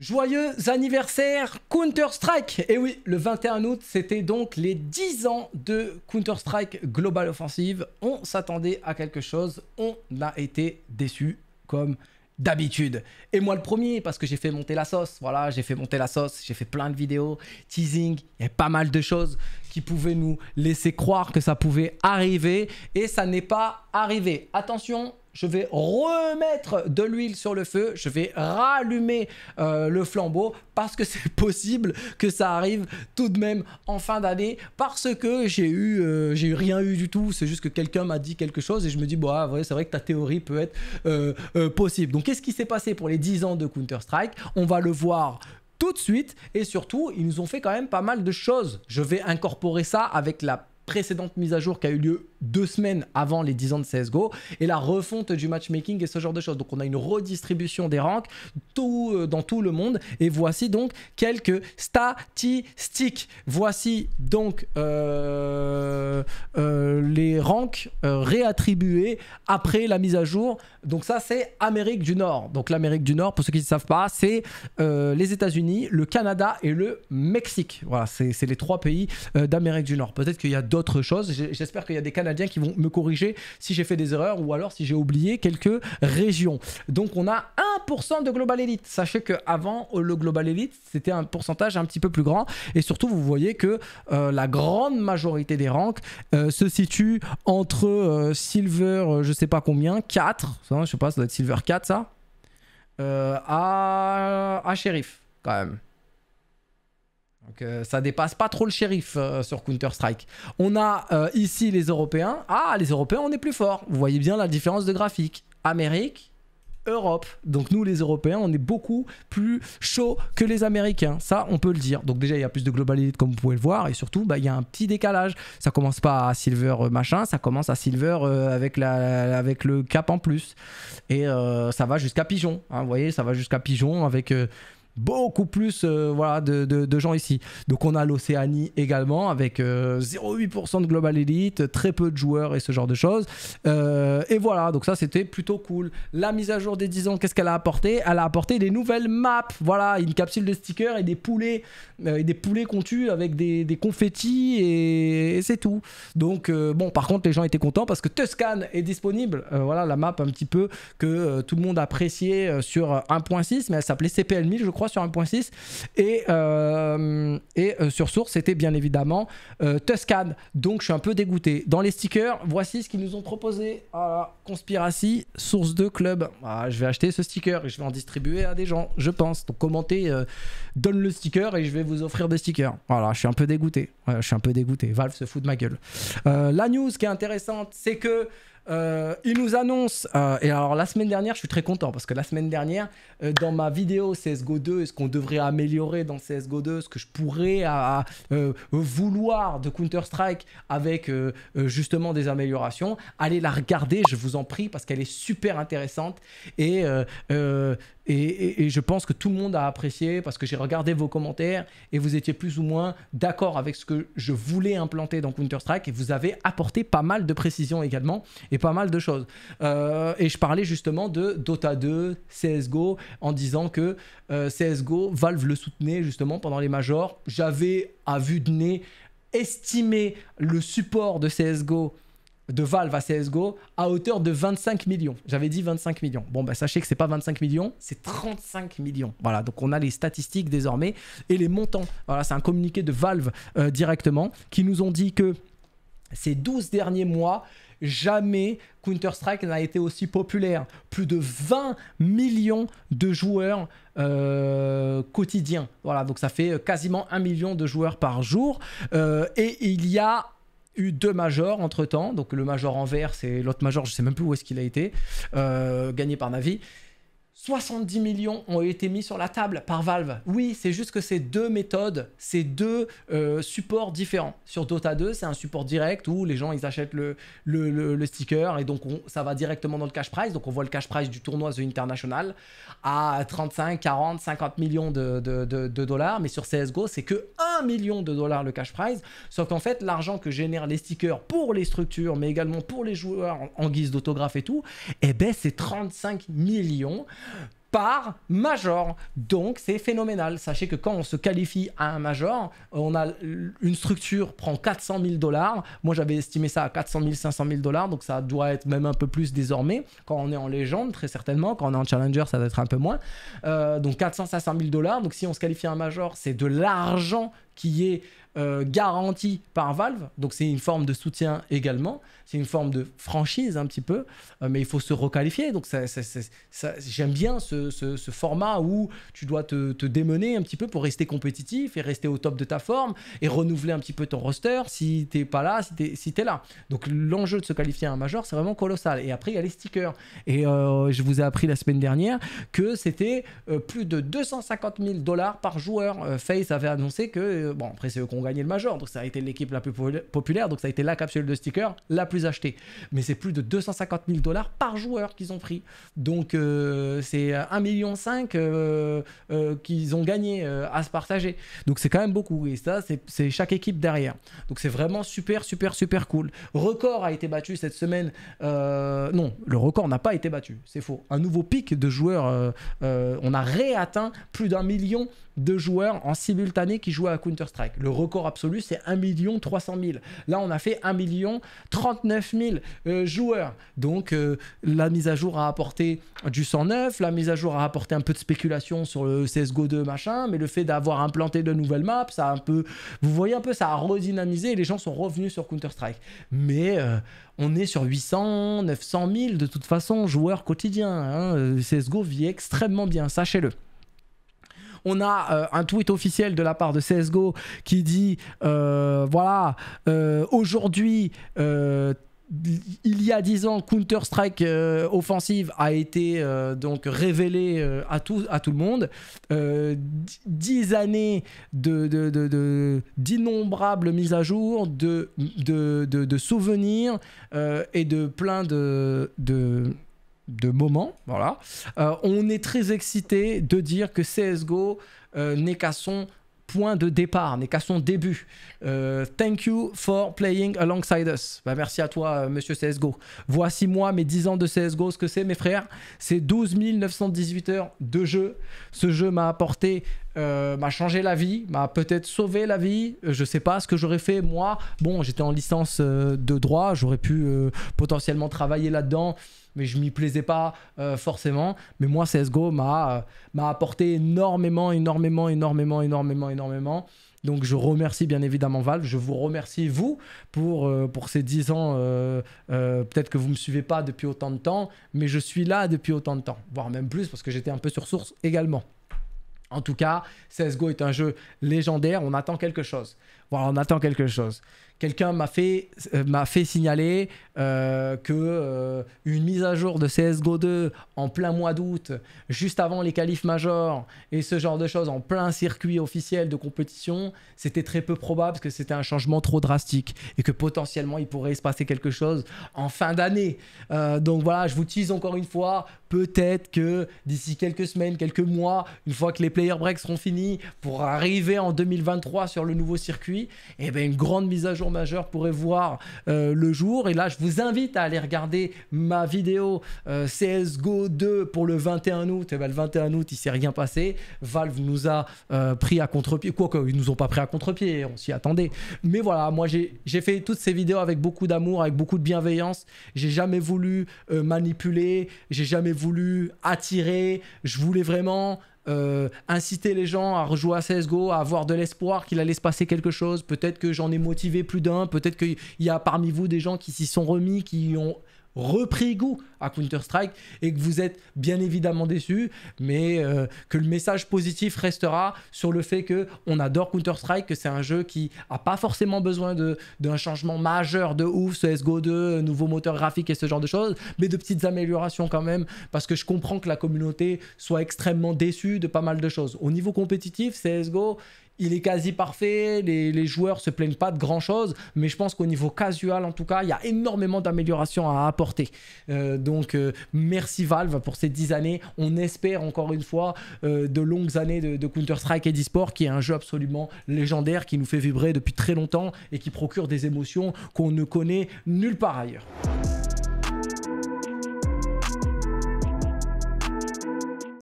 Joyeux anniversaire Counter-Strike Et oui, le 21 août, c'était donc les 10 ans de Counter-Strike Global Offensive. On s'attendait à quelque chose, on a été déçu comme d'habitude. Et moi le premier, parce que j'ai fait monter la sauce, voilà, j'ai fait monter la sauce, j'ai fait plein de vidéos, teasing, il y a pas mal de choses qui pouvaient nous laisser croire que ça pouvait arriver, et ça n'est pas arrivé. Attention, je vais remettre de l'huile sur le feu, je vais rallumer euh, le flambeau parce que c'est possible que ça arrive tout de même en fin d'année parce que euh, j'ai eu, rien eu du tout, c'est juste que quelqu'un m'a dit quelque chose et je me dis, bah, ouais, c'est vrai que ta théorie peut être euh, possible. Donc, qu'est-ce qui s'est passé pour les 10 ans de Counter-Strike On va le voir tout de suite et surtout, ils nous ont fait quand même pas mal de choses. Je vais incorporer ça avec la précédente mise à jour qui a eu lieu deux semaines avant les 10 ans de CSGO et la refonte du matchmaking et ce genre de choses. Donc on a une redistribution des ranks tout, euh, dans tout le monde et voici donc quelques statistiques. Voici donc euh, euh, les ranks réattribués après la mise à jour. Donc ça c'est Amérique du Nord. Donc l'Amérique du Nord, pour ceux qui ne savent pas, c'est les États-Unis, le Canada et le Mexique. Voilà, c'est les trois pays d'Amérique du Nord. Peut-être qu'il y a d'autres chose J'espère qu'il y a des Canadiens qui vont me corriger si j'ai fait des erreurs ou alors si j'ai oublié quelques régions. Donc on a 1% de Global Elite. Sachez que avant euh, le Global Elite, c'était un pourcentage un petit peu plus grand. Et surtout, vous voyez que euh, la grande majorité des ranks euh, se situe entre Silver, je sais pas combien, 4, hein, je sais pas, ça doit être Silver 4 ça, à, à Sheriff quand même. Donc euh, ça dépasse pas trop le shérif euh, sur Counter-Strike. On a euh, ici les Européens. Ah, les Européens, on est plus fort. Vous voyez bien la différence de graphique. Amérique, Europe. Donc nous, les Européens, on est beaucoup plus chaud que les Américains. Ça, on peut le dire. Donc déjà, il y a plus de globalité, comme vous pouvez le voir. Et surtout, bah, il y a un petit décalage. Ça commence pas à Silver machin, ça commence à Silver avec, la, avec le cap en plus. Et ça va jusqu'à Pigeon. Hein, vous voyez, ça va jusqu'à Pigeon avec beaucoup plus euh, voilà, de, gens ici. Donc on a l'Océanie également avec 0,8% euh, de Global Elite, très peu de joueurs et ce genre de choses. Euh, et voilà, donc ça c'était plutôt cool. La mise à jour des 10 ans, qu'est-ce qu'elle a apporté Elle a apporté des nouvelles maps, voilà, une capsule de stickers et des poulets, et des poulets qu'on tue avec des, des confettis et, et c'est tout. Donc bon, par contre les gens étaient contents parce que Tuscan est disponible, voilà la map un petit peu que tout le monde appréciait sur 1.6, mais elle s'appelait CPL 1000 je crois sur 1.6 et, euh, et euh, sur Source c'était bien évidemment euh, Tuscan donc je suis un peu dégoûté dans les stickers voici ce qu'ils nous ont proposé à Conspiracy Source 2 Club ah, je vais acheter ce sticker et je vais en distribuer à des gens je pense donc commentez donne le sticker et je vais vous offrir des stickers voilà je suis un peu dégoûté je suis un peu dégoûté Valve se fout de ma gueule la news qui est intéressante c'est que euh, il nous annonce, euh, et alors la semaine dernière, je suis très content parce que la semaine dernière, euh, dans ma vidéo CSGO 2, ce qu'on devrait améliorer dans CSGO 2, ce que je pourrais vouloir de Counter-Strike avec justement des améliorations, allez la regarder, je vous en prie, parce qu'elle est super intéressante. Et et, je pense que tout le monde a apprécié parce que j'ai regardé vos commentaires et vous étiez plus ou moins d'accord avec ce que je voulais implanter dans Counter-Strike et vous avez apporté pas mal de précisions également et pas mal de choses. Euh, et je parlais justement de Dota 2, CSGO en disant que euh, CSGO, Valve le soutenait justement pendant les majors. J'avais à vue de nez estimé le support de CSGO de Valve à CSGO à hauteur de 25 millions. J'avais dit 25 millions. Bon, ben sachez que c'est pas 25 millions, c'est 35 millions. Voilà, donc on a les statistiques désormais et les montants. Voilà, c'est un communiqué de Valve euh, directement qui nous ont dit que ces 12 derniers mois, jamais Counter-Strike n'a été aussi populaire. Plus de 20 millions de joueurs euh, quotidiens. Voilà, donc ça fait euh, quasiment 1 million de joueurs par jour. et il y a eu deux majors entre temps. Donc le major en vert, c'est l'autre major, je sais même plus où est-ce qu'il a été, euh, gagné par Navi. 70 millions ont été mis sur la table par Valve. Oui, c'est juste que ces deux méthodes, ces deux euh, supports différents. Sur Dota 2, c'est un support direct où les gens ils achètent le, le, le, sticker et donc on, ça va directement dans le cash prize. Donc on voit le cash prize du tournoi The International à 35, 40, 50 millions de, dollars. Mais sur CSGO, c'est que millions million de dollars le cash prize. Sauf qu'en fait, l'argent que génèrent les stickers pour les structures, mais également pour les joueurs en, guise d'autographe et tout, et eh ben, c'est 35 millions par major. Donc c'est phénoménal. Sachez que quand on se qualifie à un major, on a une structure prend 400 000 dollars. Moi j'avais estimé ça à 400 000, 500 000 dollars, donc ça doit être même un peu plus désormais. Quand on est en légende, très certainement. Quand on est en challenger, ça doit être un peu moins. Euh, donc 400, 500 000 dollars. Donc si on se qualifie à un major, c'est de l'argent qui est Garanti euh, garantie par Valve, donc c'est une forme de soutien également, c'est une forme de franchise un petit peu, euh, mais il faut se requalifier. Donc j'aime bien ce, format où tu dois te, démener un petit peu pour rester compétitif et rester au top de ta forme et renouveler un petit peu ton roster si t'es pas là, si t'es es là. Donc l'enjeu de se qualifier à un major, c'est vraiment colossal. Et après, il y a les stickers. Et euh, je vous ai appris la semaine dernière que c'était plus de 250 000 dollars par joueur. Face avait annoncé que, bon, après c'est le congrès gagné le Major. Donc ça a été l'équipe la plus populaire. Donc ça a été la capsule de sticker la plus achetée. Mais c'est plus de 250 000 dollars par joueur qu'ils ont pris. Donc euh, c'est 1,5 million 5 euh, euh, qu'ils ont gagné à se partager. Donc c'est quand même beaucoup. Et ça, c'est chaque équipe derrière. Donc c'est vraiment super, super, super cool. Record a été battu cette semaine. non, le record n'a pas été battu. C'est faux. Un nouveau pic de joueurs. on a réatteint plus d'un million de joueurs en simultané qui jouaient à Counter-Strike. Le record absolu, c'est 1 300 000. Là, on a fait 1 39 000 joueurs. Donc, euh, la mise à jour a apporté du 109, la mise à jour a apporté un peu de spéculation sur le CSGO 2, machin, mais le fait d'avoir implanté de nouvelles maps, ça a un peu... Vous voyez un peu, ça a redynamisé et les gens sont revenus sur Counter-Strike. Mais... Euh, on est sur 800, 900 000 de toute façon, joueurs quotidiens. Hein. Euh, CSGO vit extrêmement bien, sachez-le on a euh, un tweet officiel de la part de CSGO qui dit euh, voilà, euh, aujourd'hui il y a 10 ans, Counter-Strike offensive a été donc révélé à, tout, à tout le monde. 10 années d'innombrables de, de, mises à jour, de, de, souvenirs et de plein de moment. Voilà. Euh, on est très excité de dire que CSGO euh, n'est qu'à son point de départ, n'est qu'à son début. Euh, thank you for playing alongside us. Bah, merci à toi, monsieur CSGO. Voici moi, mes 10 ans de CSGO, ce que c'est, mes frères. C'est 12 918 heures de jeu. Ce jeu m'a apporté euh, m'a changé la vie, m'a peut-être sauvé la vie. Euh, je sais pas ce que j'aurais fait moi. Bon, j'étais en licence euh, de droit, j'aurais pu potentiellement travailler là-dedans, mais je m'y plaisais pas forcément. Mais moi, CSGO m'a m'a apporté énormément, énormément, énormément, énormément, énormément. Donc je remercie bien évidemment Valve, je vous remercie vous pour, pour ces 10 ans, peut-être que vous ne me suivez pas depuis autant de temps, mais je suis là depuis autant de temps, voire même plus parce que j'étais un peu sur source également. En tout cas, CSGO est un jeu légendaire, on attend quelque chose. Voilà, on attend quelque chose. Quelqu'un m'a fait, euh, m'a fait signaler euh, que euh, une mise à jour de CS:GO 2 en plein mois d'août, juste avant les qualifs majors et ce genre de choses en plein circuit officiel de compétition, c'était très peu probable parce que c'était un changement trop drastique et que potentiellement il pourrait se passer quelque chose en fin d'année. Euh, donc voilà, je vous tease encore une fois. Peut-être que d'ici quelques semaines, quelques mois, une fois que les player breaks seront finis, pour arriver en 2023 sur le nouveau circuit et eh ben, une grande mise à jour majeure pourrait voir euh, le jour. Et là, je vous invite à aller regarder ma vidéo euh, CSGO 2 pour le 21 août. Eh ben, et le 21 août, il s'est rien passé. Valve nous a euh, pris à contre-pied. Quoique, ils nous ont pas pris à contre-pied, on s'y attendait. Mais voilà, moi, j'ai fait toutes ces vidéos avec beaucoup d'amour, avec beaucoup de bienveillance. J'ai jamais voulu manipuler, j'ai jamais voulu attirer. Je voulais vraiment euh, inciter les gens à rejouer à CSGO, à avoir de l'espoir qu'il allait se passer quelque chose. Peut-être que j'en ai motivé plus d'un, peut-être qu'il y a parmi vous des gens qui s'y sont remis, qui ont repris goût à Counter-Strike et que vous êtes bien évidemment déçu, mais euh, que le message positif restera sur le fait que on adore Counter-Strike, que c'est un jeu qui a pas forcément besoin d'un changement majeur de ouf, CSGO 2, nouveau moteur graphique et ce genre de choses, mais de petites améliorations quand même, parce que je comprends que la communauté soit extrêmement déçue de pas mal de choses. Au niveau compétitif, CSGO, il est quasi parfait, les, joueurs joueurs se plaignent pas de grand chose, mais je pense qu'au niveau casual en tout cas, il y a énormément d'améliorations à apporter. Euh, donc euh, merci Valve pour ces 10 années, on espère encore une fois euh, de longues années de, de Counter-Strike et d'eSport qui est un jeu absolument légendaire, qui nous fait vibrer depuis très longtemps et qui procure des émotions qu'on ne connaît nulle part ailleurs.